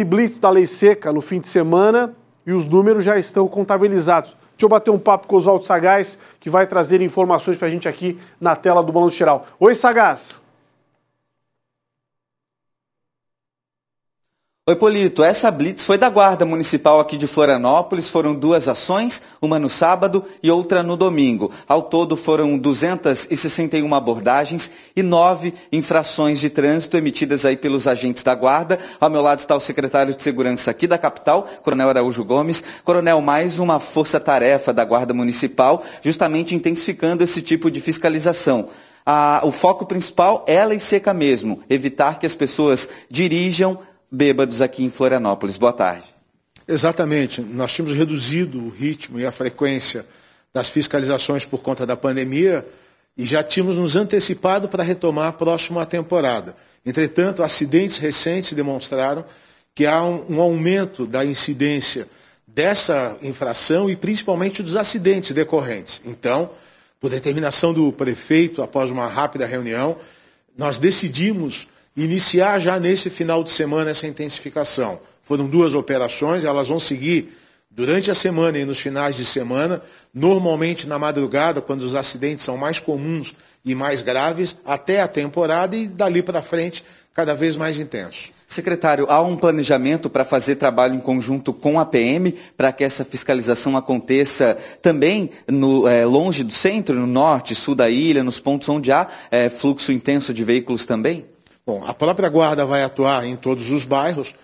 e blitz da lei seca no fim de semana e os números já estão contabilizados. Deixa eu bater um papo com o Oswaldo Sagaz, que vai trazer informações para a gente aqui na tela do Balanço Geral. Oi, Sagaz! Oi, Polito. Essa blitz foi da Guarda Municipal aqui de Florianópolis. Foram duas ações, uma no sábado e outra no domingo. Ao todo foram 261 abordagens e nove infrações de trânsito emitidas aí pelos agentes da Guarda. Ao meu lado está o secretário de Segurança aqui da capital, Coronel Araújo Gomes. Coronel, mais uma força-tarefa da Guarda Municipal, justamente intensificando esse tipo de fiscalização. Ah, o foco principal é a lei seca mesmo, evitar que as pessoas dirijam bêbados aqui em Florianópolis. Boa tarde. Exatamente. Nós tínhamos reduzido o ritmo e a frequência das fiscalizações por conta da pandemia e já tínhamos nos antecipado para retomar a próxima temporada. Entretanto, acidentes recentes demonstraram que há um, um aumento da incidência dessa infração e principalmente dos acidentes decorrentes. Então, por determinação do prefeito, após uma rápida reunião, nós decidimos iniciar já nesse final de semana essa intensificação. Foram duas operações, elas vão seguir durante a semana e nos finais de semana, normalmente na madrugada, quando os acidentes são mais comuns e mais graves, até a temporada e dali para frente cada vez mais intenso. Secretário, há um planejamento para fazer trabalho em conjunto com a PM para que essa fiscalização aconteça também no, é, longe do centro, no norte, sul da ilha, nos pontos onde há é, fluxo intenso de veículos também? Bom, a própria guarda vai atuar em todos os bairros,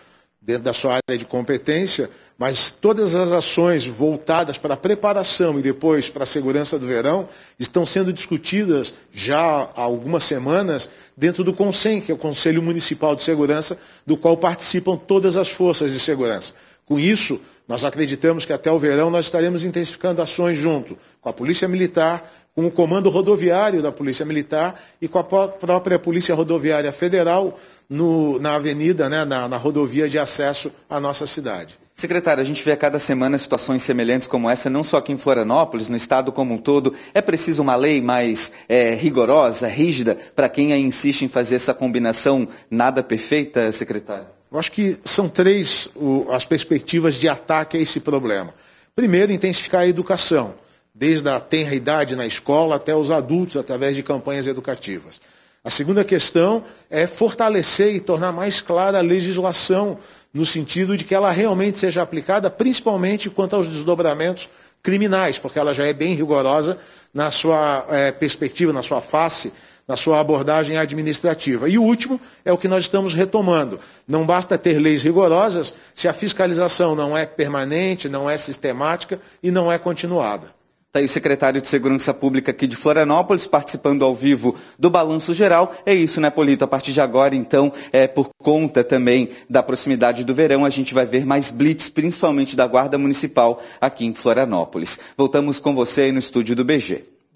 dentro da sua área de competência, mas todas as ações voltadas para a preparação e depois para a segurança do verão estão sendo discutidas já há algumas semanas dentro do CONSEM, que é o Conselho Municipal de Segurança, do qual participam todas as forças de segurança. Com isso, nós acreditamos que até o verão nós estaremos intensificando ações junto com a Polícia Militar, com o Comando Rodoviário da Polícia Militar e com a própria Polícia Rodoviária Federal no, na avenida, né, na, na rodovia de acesso à nossa cidade. Secretário, a gente vê a cada semana situações semelhantes como essa, não só aqui em Florianópolis, no estado como um todo. É preciso uma lei mais é, rigorosa, rígida, para quem insiste em fazer essa combinação nada perfeita, secretário? Eu acho que são três o, as perspectivas de ataque a esse problema. Primeiro, intensificar a educação, desde a tenra idade na escola até os adultos, através de campanhas educativas. A segunda questão é fortalecer e tornar mais clara a legislação, no sentido de que ela realmente seja aplicada, principalmente quanto aos desdobramentos criminais, porque ela já é bem rigorosa na sua é, perspectiva, na sua face na sua abordagem administrativa. E o último é o que nós estamos retomando. Não basta ter leis rigorosas se a fiscalização não é permanente, não é sistemática e não é continuada. Está aí o secretário de Segurança Pública aqui de Florianópolis participando ao vivo do Balanço Geral. É isso, né, Polito? A partir de agora, então, é por conta também da proximidade do verão, a gente vai ver mais blitz, principalmente da Guarda Municipal aqui em Florianópolis. Voltamos com você aí no estúdio do BG.